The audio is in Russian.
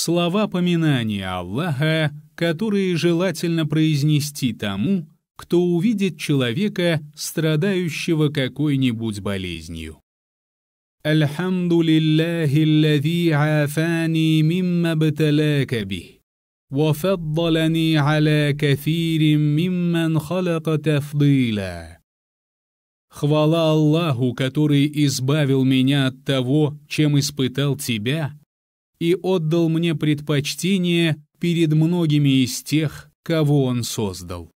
слова поминания Аллаха, которые желательно произнести тому, кто увидит человека, страдающего какой-нибудь болезнью. الحمد لله الذي عافاني مما ابتلاك به وفضلني على كثير ممن خلق تفضيلا Хвала Аллаху, который избавил меня от того, чем испытал тебя, и отдал мне предпочтение перед многими из тех, кого он создал.